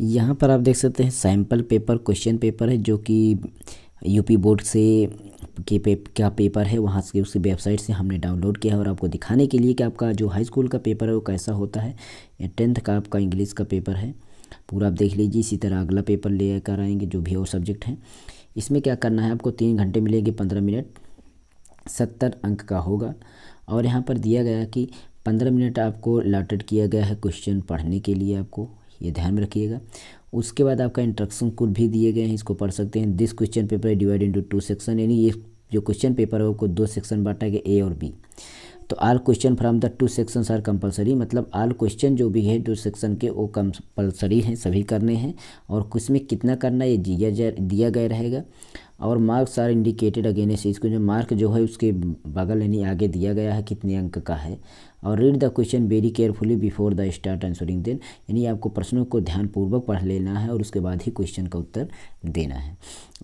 यहाँ पर आप देख सकते हैं सैम्पल पेपर क्वेश्चन पेपर है जो कि यूपी बोर्ड से के पे क्या पेपर है वहाँ से उसकी वेबसाइट से हमने डाउनलोड किया है और आपको दिखाने के लिए कि आपका जो हाई स्कूल का पेपर है वो कैसा होता है टेंथ का आपका इंग्लिश का पेपर है पूरा आप देख लीजिए इसी तरह अगला पेपर ले कर आएंगे जो भी और सब्जेक्ट हैं इसमें क्या करना है आपको तीन घंटे मिलेंगे पंद्रह मिनट सत्तर अंक का होगा और यहाँ पर दिया गया कि पंद्रह मिनट आपको अलाटेड किया गया है क्वेश्चन पढ़ने के लिए आपको ये ध्यान में रखिएगा उसके बाद आपका इंट्रक्शन कुल भी दिए गए हैं इसको पढ़ सकते हैं this question paper divide into two section यानी ये जो क्वेश्चन पेपर है आपको दो सेक्शन बांटा गया ए और बी तो all question from the two sections are compulsory मतलब आल क्वेश्चन जो भी है टू सेक्शन के वो कंपलसरी हैं सभी करने हैं और कुछ में कितना करना ये दिया जा दिया गया रहेगा और मार्क्स आर इंडिकेटेड अगेनेस्ट इसको जो मार्क जो है उसके बगल यानी आगे दिया गया है कितने अंक का है और read the question very carefully before the start answering then यानी आपको प्रश्नों को ध्यानपूर्वक पढ़ लेना है और उसके बाद ही क्वेश्चन का उत्तर देना है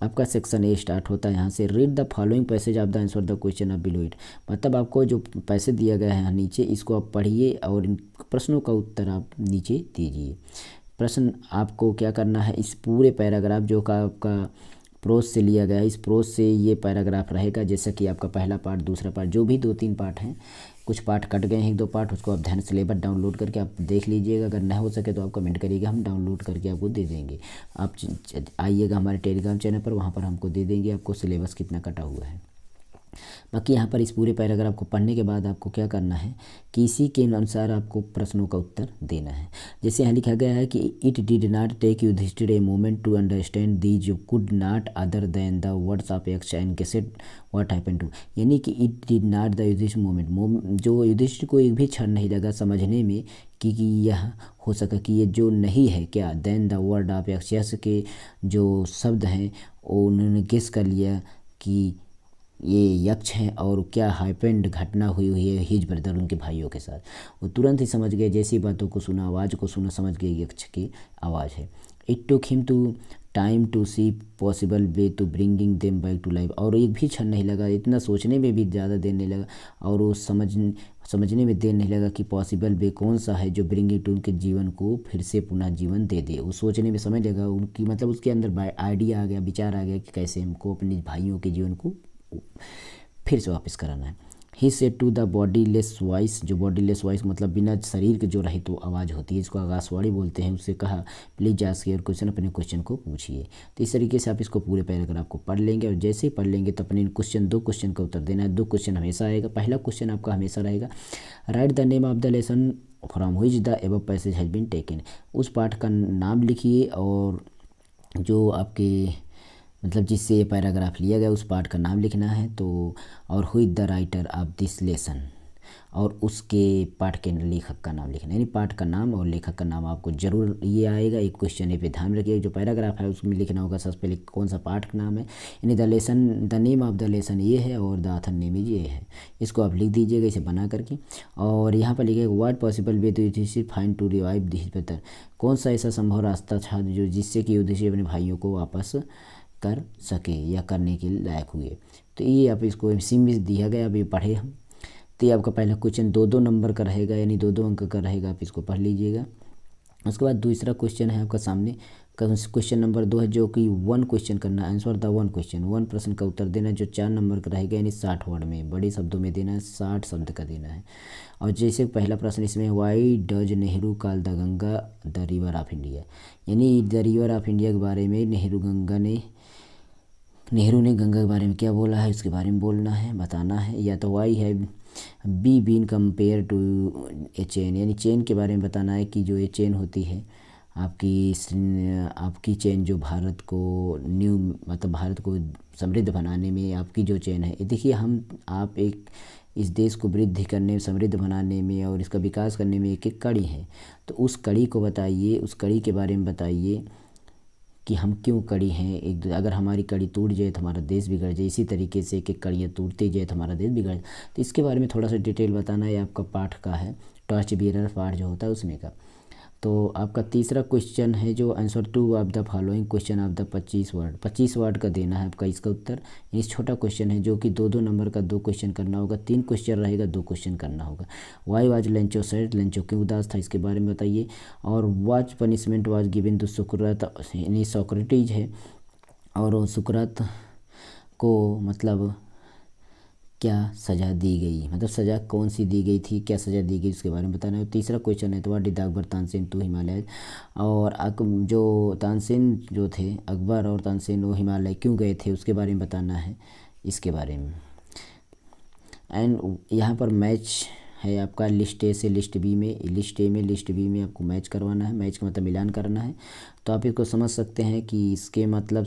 आपका सेक्शन ए स्टार्ट होता है यहाँ से read the following passage of the answer the question of below it मतलब आपको जो पैसे दिया गया है नीचे इसको आप पढ़िए और प्रश्नों का उत्तर आप नीचे दीजिए प्रश्न आपको क्या करना है इस पूरे पैराग्राफ जो का आपका प्रोस से लिया गया इस प्रोस से ये पैराग्राफ रहेगा जैसा कि आपका पहला पार्ट दूसरा पार्ट जो भी दो तीन पार्ट हैं कुछ पार्ट कट गए हैं एक दो पार्ट उसको आप ध्यान से लेबर डाउनलोड करके आप देख लीजिएगा अगर न हो सके तो आप कमेंट करिएगा हम डाउनलोड करके आपको दे देंगे आप आइएगा हमारे टेलीग्राम चैनल पर वहाँ पर हमको दे देंगे आपको सिलेबस कितना कटा हुआ है बाकी यहाँ पर इस पूरे पैराग्राफ को पढ़ने के बाद आपको क्या करना है कि इसी के अनुसार आपको प्रश्नों का उत्तर देना है जैसे यहाँ लिखा गया है कि it did not take Yudhishthira a moment to understand these could not other than the words of Yaksha and guessed what happen to यानी कि it did not the Yudhishthira moment जो युधिष्ट को एक भी क्षण नहीं लगा समझने में कि, कि यह हो सका कि ये जो नहीं है क्या then the word of Yaksha के जो शब्द हैं उन्होंने गेस कर लिया कि ये यक्ष हैं और क्या हाइपेंड घटना हुई हुई है हिज ब्रदर उनके भाइयों के साथ वो तुरंत ही समझ गए जैसी बातों को सुना आवाज़ को सुना समझ गए यक्ष की आवाज़ है it to him to time to see possible way to bringing them back to life और एक भी क्षण नहीं लगा इतना सोचने में भी ज़्यादा देर नहीं लगा और वो समझ समझने में देर नहीं लगा कि पॉसिबल वे कौन सा है जो ब्रिंगिंग टू उनके जीवन को फिर से पुनः जीवन दे दे वो सोचने में समय लगा उनकी मतलब उसके अंदर आइडिया आ गया विचार आ गया कि कैसे हमको अपने भाइयों के जीवन को फिर से वापस कराना है ही से to the bodiless voice जो बॉडी लेस वॉइस मतलब बिना शरीर के जो रहित तो आवाज़ होती है जिसको आकाशवाणी बोलते हैं उससे कहा प्लीज़ आज के क्वेश्चन अपने क्वेश्चन को पूछिए तो इस तरीके से आप इसको पूरे पैराग्राफ को पढ़ लेंगे और जैसे ही पढ़ लेंगे तो अपने क्वेश्चन दो क्वेश्चन का उत्तर देना है दो क्वेश्चन हमेशा आएगा पहला क्वेश्चन आपका हमेशा रहेगा write the name of the lesson from which the above passage has been taken उस पाठ का नाम लिखिए और जो आपके मतलब जिससे ये पैराग्राफ लिया गया उस पार्ट का नाम लिखना है तो और who the writer of this lesson और उसके पार्ट के लेखक का नाम लिखना यानी पार्ट का नाम और लेखक का नाम आपको जरूर ये आएगा एक क्वेश्चन पे ध्यान रखिए जो पैराग्राफ है उसमें लिखना होगा सबसे पहले कौन सा पार्ट का नाम है यानी the lesson the name of the lesson ये है और द आथर नेम ये है इसको आप लिख दीजिएगा इसे बना करके और यहाँ पर लिखेगा what possible way to Yudhishthira find to revive this बेहतर कौन सा ऐसा संभव रास्ता था जो जिससे कि युधिष्ठिर अपने भाइयों को वापस कर सके या करने के लायक हुए तो ये आप इसको एम में दिया गया अभी पढ़े हम तो ये आपका पहला क्वेश्चन दो दो नंबर का रहेगा यानी दो दो अंक का रहेगा आप इसको पढ़ लीजिएगा उसके बाद दूसरा क्वेश्चन है आपका सामने क्वेश्चन नंबर दो है जो कि वन क्वेश्चन करना answer the one question one प्रश्न का उत्तर देना जो चार नंबर का रहेगा यानी साठ वर्ड में बड़े शब्दों में देना है साठ शब्द का देना है और जैसे पहला प्रश्न इसमें Y does Nehru call the Ganga the river of India यानी द रिवर ऑफ इंडिया के बारे में नेहरू गंगा ने नेहरू ने गंगा के बारे में क्या बोला है उसके बारे में बोलना है बताना है या तो वाई है be been compare to a chain यानी चेन के बारे में बताना है कि जो ये चेन होती है आपकी आपकी चेन जो भारत को न्यू मतलब भारत को समृद्ध बनाने में आपकी जो चेन है देखिए हम आप एक इस देश को वृद्धि करने में समृद्ध बनाने में और इसका विकास करने में एक एक कड़ी है तो उस कड़ी को बताइए उस कड़ी के बारे में बताइए कि हम क्यों कड़ी हैं एक अगर हमारी कड़ी टूट जाए तो हमारा देश बिगड़ जाए इसी तरीके से कि कड़ियाँ टूटती जाए तो हमारा देश बिगड़ जाए तो इसके बारे में थोड़ा सा डिटेल बताना है आपका पाठ का है टॉर्च बियरर पाठ जो होता है उसमें का तो आपका तीसरा क्वेश्चन है जो answer two of the following question of the पच्चीस वर्ड पच्चीस वर्ड का देना है आपका इसका उत्तर ये छोटा क्वेश्चन है जो कि दो दो नंबर का दो क्वेश्चन करना होगा तीन क्वेश्चन रहेगा दो क्वेश्चन करना होगा why was Lencho sad Lencho क्यों उदास था इसके बारे में बताइए और was punishment was given to सुक्रत यानी सोक्रेटिज है और सुक्रत को मतलब क्या सज़ा दी गई मतलब सज़ा कौन सी दी गई थी क्या सज़ा दी गई उसके बारे में बताना है तीसरा क्वेश्चन है तो वह डिद अकबर तानसेन तो हिमालय और अक जो तानसेन जो थे अकबर और तानसेन वो हिमालय क्यों गए थे उसके बारे में बताना है इसके बारे में एंड यहाँ पर मैच है आपका लिस्ट ए से लिस्ट बी में लिस्ट ए में लिस्ट बी में आपको मैच करवाना है मैच का मतलब मिलान करना है तो आप इसको समझ सकते हैं कि इसके मतलब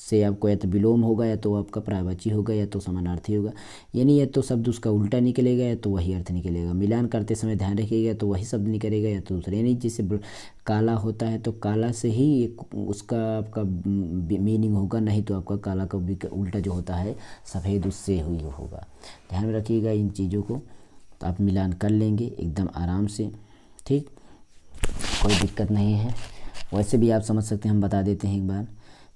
से आपको या तो विलोम होगा या तो आपका प्रायवाची होगा या तो समानार्थी होगा यानी या तो शब्द उसका उल्टा निकलेगा या तो वही अर्थ निकलेगा मिलान करते समय ध्यान रखिएगा तो वही शब्द निकलेगा या तो दूसरे यानी जैसे काला होता है तो काला से ही एक उसका आपका मीनिंग होगा नहीं तो आपका काला का उल्टा जो होता है सफ़ेद उससे हुई होगा ध्यान में रखिएगा इन चीज़ों को तो आप मिलान कर लेंगे एकदम आराम से ठीक कोई दिक्कत नहीं है वैसे भी आप समझ सकते हैं हम बता देते हैं एक बार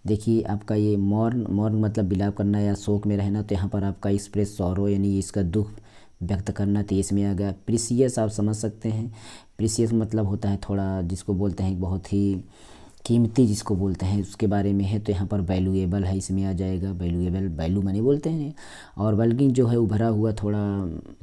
देखिए आपका ये मौर्न मौर्न मतलब बिलाप करना या शोक में रहना तो यहाँ पर आपका एक्सप्रेस सौरव यानी इसका दुख व्यक्त करना तो इसमें आ गया प्रिसियस आप समझ सकते हैं प्रिसियस मतलब होता है थोड़ा जिसको बोलते हैं बहुत ही कीमती जिसको बोलते हैं उसके बारे में है तो यहाँ पर वैल्यूएबल है इसमें आ जाएगा वैल्यूएबल वैल्यू मैंने बोलते हैं और बल्कि जो है उभरा हुआ थोड़ा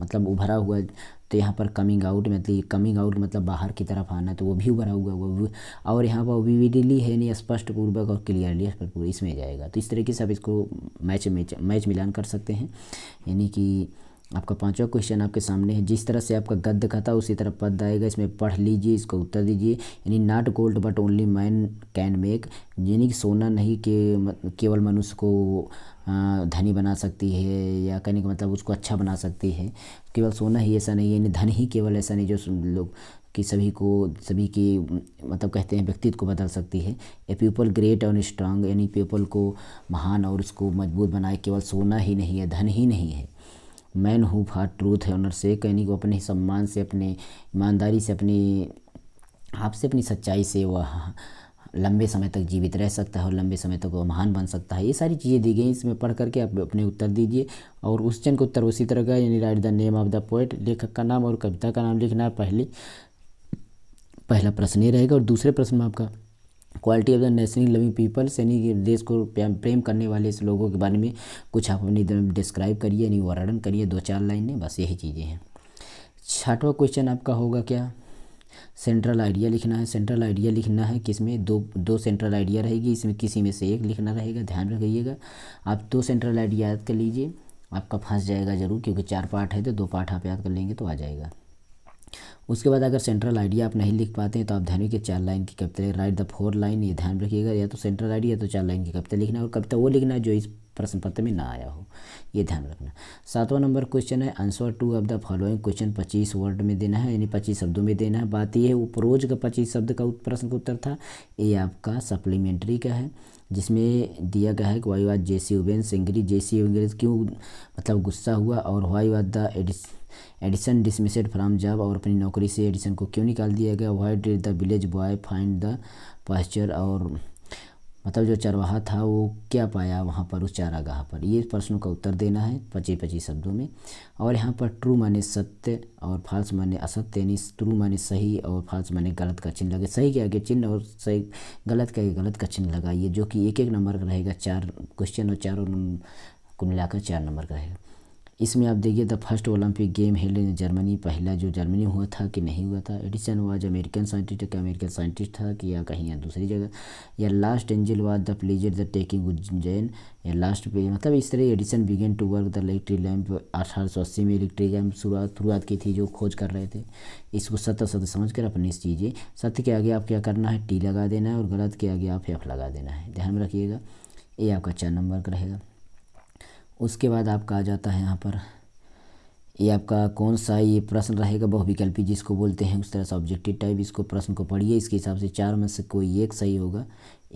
मतलब उभरा हुआ तो यहाँ पर कमिंग आउट मतलब कमिंग आउट मतलब बाहर की तरफ आना तो वो भी उभरा हुआ वो और यहाँ पर विविडली है नहीं पूर्वक और क्लियरली इसमें जाएगा तो इस तरीके से आप इसको मैच मैच मैच मिलान कर सकते हैं यानी कि आपका पांचवा क्वेश्चन आपके सामने है जिस तरह से आपका गद्य कथा उसी तरह पद आएगा इसमें पढ़ लीजिए इसका उत्तर दीजिए यानी not gold but only man can make यानी कि सोना नहीं के केवल मनुष्य को धनी बना सकती है या कहने का मतलब उसको अच्छा बना सकती है केवल सोना ही ऐसा नहीं है यानी धन ही केवल ऐसा नहीं जो लोग कि सभी को सभी की मतलब कहते हैं व्यक्तित्व को बदल सकती है ए पीपल ग्रेट और स्ट्रांग यानी पीपल को महान और उसको मजबूत बनाए केवल सोना ही नहीं है धन ही नहीं है मैन हु फार ट्रूथ है ऑनर से यानी कि अपने सम्मान से अपने ईमानदारी से अपने आपसे अपनी सच्चाई से वह लंबे समय तक जीवित रह सकता है और लंबे समय तक वो महान बन सकता है ये सारी चीज़ें दी गई इसमें पढ़ करके आप अपने उत्तर दीजिए और क्वेश्चन का उत्तर उसी तरह का यानी write the name of the poet लेखक का नाम और कविता का नाम लिखना है पहले पहला प्रश्न ये रहेगा और दूसरे प्रश्न में आपका quality of the national loving peoples यानी कि देश को प्रेम करने वाले इस लोगों के बारे में कुछ आप अपनी डिस्क्राइब करिए यानी वर्णन करिए दो चार लाइनें बस यही चीज़ें हैं छठवा क्वेश्चन आपका होगा क्या सेंट्रल आइडिया लिखना है सेंट्रल आइडिया लिखना है किसमें दो दो सेंट्रल आइडिया रहेगी इसमें किसी में से एक लिखना रहेगा ध्यान रखिएगा आप दो सेंट्रल आइडिया याद कर लीजिए आपका फंस जाएगा ज़रूर क्योंकि चार पार्ट है तो दो पार्ट आप याद कर लेंगे तो आ जाएगा उसके बाद अगर सेंट्रल आइडिया आप नहीं लिख पाते हैं तो आप ध्यान के चार लाइन की कविता राइट द फोर लाइन ये ध्यान रखिएगा या तो सेंट्रल आइडिया तो चार लाइन की कविता लिखना और कविता वो लिखना जो इस प्रश्न पत्र में ना आया हो ये ध्यान रखना सातवां नंबर क्वेश्चन है answer two of the following question पच्चीस वर्ड में देना है यानी पच्चीस शब्दों में देना है बात यह है उपरोज का पच्चीस शब्द का प्रश्न का उत्तर था ये आपका सप्लीमेंट्री का है जिसमें दिया गया है कि वाई वाज उबेन उबेंस जे सी एंग्रेज क्यों मतलब गुस्सा हुआ और why was the Edison dismissed from job और अपनी नौकरी से एडिसन को क्यों निकाल दिया गया why did the village boy find the pasture और मतलब जो चरवाहा था वो क्या पाया वहाँ पर उस चारागाह पर ये प्रश्नों का उत्तर देना है पच्चीस पच्चीस शब्दों में और यहाँ पर ट्रू माने सत्य और फाल्स माने असत्य यानी ट्रू माने सही और फाल्स माने गलत का चिन्ह लगे सही के आगे चिन्ह और सही गलत के आगे गलत का चिन्ह लगाइए जो कि एक एक नंबर का रहेगा चार क्वेश्चन और चारों को मिलाकर चार नंबर का रहेगा इसमें आप देखिए the first Olympic game held in Germany पहला जो जर्मनी हुआ था कि नहीं हुआ था एडिसन वाज अमेरिकन साइंटिस्ट क्या अमेरिकन साइंटिस्ट था कि या कहीं या दूसरी जगह या last angel was the pleasure the taking Ujjain या लास्ट पे मतलब इस तरह Edison began to work the electric lamp अठारह सौ अस्सी में इलेक्ट्रिक लैम्प शुरुआत शुरुआत की थी जो खोज कर रहे थे इसको सत्य सत्य समझ कर अपनी चीज़ें सत्य के आगे आप क्या करना है टी लगा देना है और गलत के आगे आप एफ लगा देना है ध्यान में रखिएगा ये आपका चार नंबर का रहेगा उसके बाद आपका आ जाता है यहाँ पर ये आपका कौन सा ये प्रश्न रहेगा बहुविकल्पी जिसको बोलते हैं उस तरह से ऑब्जेक्टिव टाइप इसको प्रश्न को पढ़िए इसके हिसाब से चार में से कोई एक सही होगा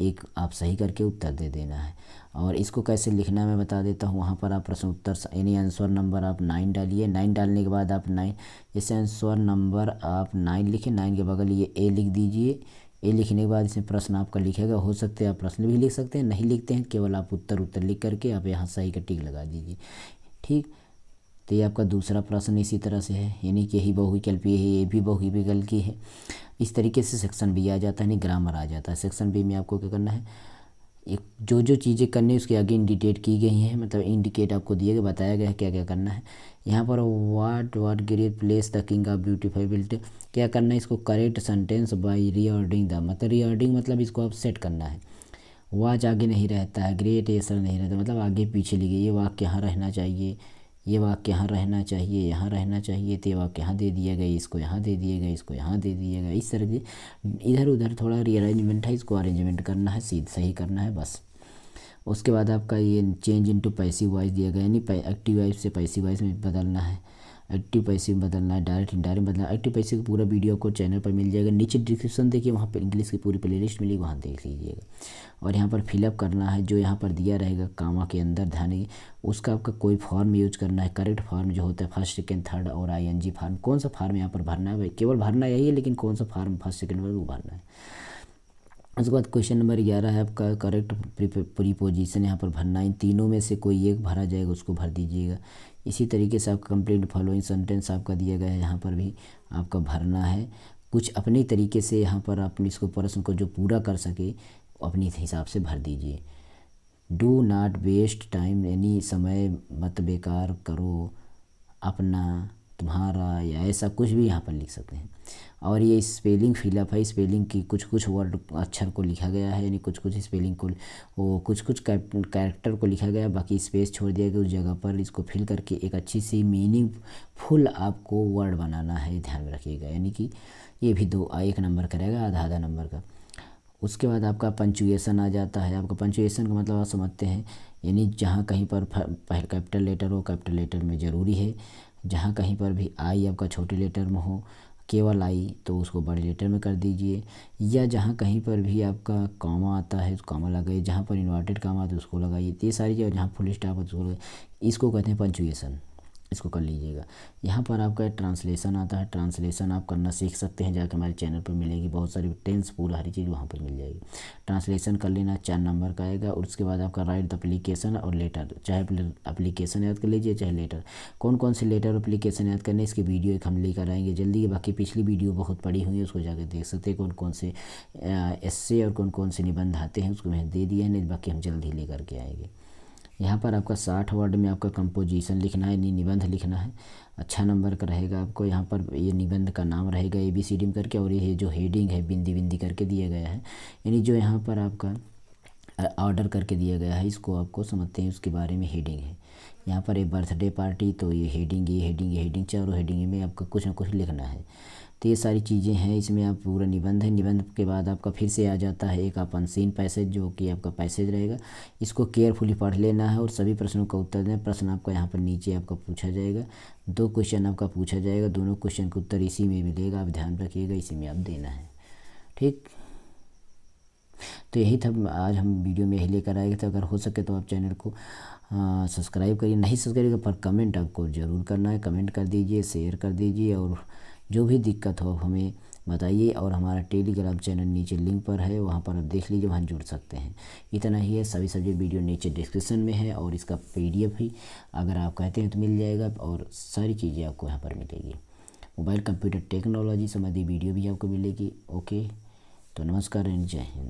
एक आप सही करके उत्तर दे देना है और इसको कैसे लिखना मैं बता देता हूँ वहाँ पर आप प्रश्न उत्तर यानी आंसर नंबर आप नाइन डालिए नाइन डालने के बाद आप नाइन जैसे आंसर नंबर आप नाइन लिखें नाइन के बगल ये ए लिख दीजिए ये लिखने के बाद इसमें प्रश्न आपका लिखेगा हो सकते हैं आप प्रश्न भी लिख सकते हैं नहीं लिखते हैं केवल आप उत्तर उत्तर लिख करके आप यहाँ सही का टिक लगा दीजिए ठीक तो ये आपका दूसरा प्रश्न इसी तरह से है यानी कि यही बहुविकल्प है ये भी बहुविकल्प की है इस तरीके से सेक्शन बी आ जाता है यानी ग्रामर आ जाता है सेक्शन बी में आपको क्या करना है एक जो जो चीज़ें करनी है उसके आगे इंडिकेट की गई हैं मतलब इंडिकेट आपको दिए गए बताया गया है क्या क्या करना है यहाँ पर what what great place the king of beautify built क्या करना है इसको correct sentence by reordering the मतलब रियॉर्डिंग मतलब इसको आप सेट करना है वाच आगे नहीं रहता है ग्रेट एसर नहीं रहता मतलब आगे पीछे लिखे ये वाक्य यहाँ रहना चाहिए ये वाक्य यहाँ रहना चाहिए यहाँ रहना चाहिए तो ये वाक्य यहाँ दे दिया गया इसको यहाँ दे दिया गया इसको यहाँ दे दिया गया इस तरह से इधर उधर थोड़ा रीअरेंजमेंट है इसको अरेंजमेंट करना है सीध सही करना है बस उसके बाद आपका ये चेंज इनटू पैसिव वाइज दिया गया यानी एक्टिव वाइज से पैसिव वाइज में बदलना है एक्टिव पैसिव में बदलना है डायरेक्ट इंडायरेक्ट बदलना है एक्टिव पैसे का पूरा वीडियो आपको चैनल पर मिल जाएगा नीचे डिस्क्रिप्शन देखिए वहाँ पर इंग्लिश की पूरी प्लेलिस्ट मिलेगी वहाँ देख लीजिएगा और यहाँ पर फिलअप करना है जो यहाँ पर दिया रहेगा कामा के अंदर ध्यान उसका आपका कोई फॉर्म यूज करना है करेक्ट फॉर्म जो होता है फर्स्ट सेकेंड थर्ड और आई फॉर्म कौन सा फॉर्म यहाँ पर भरना है केवल भरना यही है लेकिन कौन सा फॉर्म फर्स्ट सेकेंड वो भरना है उसके बाद क्वेश्चन नंबर ग्यारह है आपका करेक्ट प्रीपोजिशन यहाँ पर भरना है तीनों में से कोई एक भरा जाएगा उसको भर दीजिएगा इसी तरीके से आपका कंप्लीट फॉलोइंग सेंटेंस आपका दिया गया है यहाँ पर भी आपका भरना है कुछ अपने तरीके से यहाँ पर आप इसको प्रश्न को जो पूरा कर सके अपने हिसाब से भर दीजिए डू नाट वेस्ट टाइम यानी समय मत बेकार करो अपना तुम्हारा या ऐसा कुछ भी यहाँ पर लिख सकते हैं और ये स्पेलिंग फिलअप है स्पेलिंग की कुछ कुछ वर्ड अक्षर को लिखा गया है यानी कुछ कुछ स्पेलिंग को वो कुछ कुछ कैरेक्टर को लिखा गया बाकी स्पेस छोड़ दिया गया उस जगह पर इसको फिल करके एक अच्छी सी मीनिंग फुल आपको वर्ड बनाना है ध्यान में रखिएगा यानी कि ये भी दो एक नंबर करेगा आधा आधा नंबर का उसके बाद आपका पंचुएसन आ जाता है आपका पंचुएसन का मतलब आप समझते हैं यानी जहाँ कहीं पर कैपिटल लेटर हो कैपिटल लेटर में ज़रूरी है जहाँ कहीं पर भी आई आपका छोटे लेटर में हो केवल आई तो उसको बड़े लेटर में कर दीजिए या जहाँ कहीं पर भी आपका कामा आता है तो कामा लगाइए जहाँ पर इन्वर्टेड कामा आता है तो उसको लगाइए तो ये सारी जगह जहाँ फुल स्टाफ है तो उसको लगाइए इसको कहते हैं पंचुएसन इसको कर लीजिएगा यहाँ पर आपका ट्रांसलेशन आता है ट्रांसलेशन आप करना सीख सकते हैं जाकर हमारे चैनल पर मिलेगी बहुत सारी टेंस पूरा हर चीज़ वहाँ पर मिल जाएगी ट्रांसलेशन कर लेना चार नंबर का आएगा और उसके बाद आपका राइट द अप्लीकेशन और लेटर चाहे अप्लीकेशन याद कर लीजिए चाहे लेटर कौन कौन से लेटर अप्लीकेशन याद करने इसकी वीडियो एक हम लेकर आएंगे जल्दी बाकी पिछली वीडियो बहुत पड़ी हुई है उसको जाकर देख सकते हैं कौन कौन से एस और कौन कौन से निबंध आते हैं उसको मैंने दे दिया है नहीं तो बाकी हम जल्द ही लेकर के आएंगे यहाँ पर आपका साठ वर्ड में आपका कंपोजिशन लिखना है निबंध लिखना है अच्छा नंबर का रहेगा आपको यहाँ पर ये निबंध का नाम रहेगा ए बी सी डी करके और ये जो हेडिंग है बिंदी बिंदी करके दिया गया है यानी जो यहाँ पर आपका ऑर्डर करके दिया गया है इसको आपको समझते हैं उसके बारे में हेडिंग है यहाँ पर ये बर्थडे पार्टी तो ये हेडिंग ये हेडिंग ये हेडिंग चारों हेडिंग में आपको कुछ ना कुछ लिखना है तो ये सारी चीज़ें हैं इसमें आप पूरा निबंध है निबंध के बाद आपका फिर से आ जाता है एक आप अनसीन पैसेज जो कि आपका पैसेज रहेगा इसको केयरफुली पढ़ लेना है और सभी प्रश्नों का उत्तर देना प्रश्न आपका यहाँ पर नीचे आपका पूछा जाएगा दो क्वेश्चन आपका पूछा जाएगा दोनों क्वेश्चन का उत्तर इसी में मिलेगा आप ध्यान रखिएगा इसी में आप देना है ठीक तो यही था आज हम वीडियो में यही लेकर आए थे अगर हो सके तो आप चैनल को सब्सक्राइब करिए नहीं सब्सक्राइब पर कमेंट आपको ज़रूर करना है कमेंट कर दीजिए शेयर कर दीजिए और जो भी दिक्कत हो हमें बताइए और हमारा टेलीग्राम चैनल नीचे लिंक पर है वहाँ पर आप देख लीजिए वहाँ जुड़ सकते हैं इतना ही है सभी सब्जेक्ट वीडियो नीचे डिस्क्रिप्शन में है और इसका पी भी अगर आप कहते हैं तो मिल जाएगा और सारी चीज़ें आपको यहाँ पर मिलेगी मोबाइल कंप्यूटर टेक्नोलॉजी संबंधी वीडियो भी आपको मिलेगी ओके तो नमस्कार एंड जय हिंद